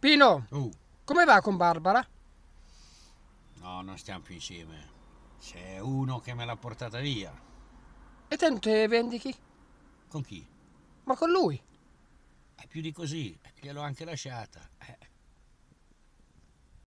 Pino, oh. come va con Barbara? No, non stiamo più insieme. C'è uno che me l'ha portata via. E te non te vendichi? Con chi? Ma con lui. È più di così, gliel'ho anche lasciata. Eh.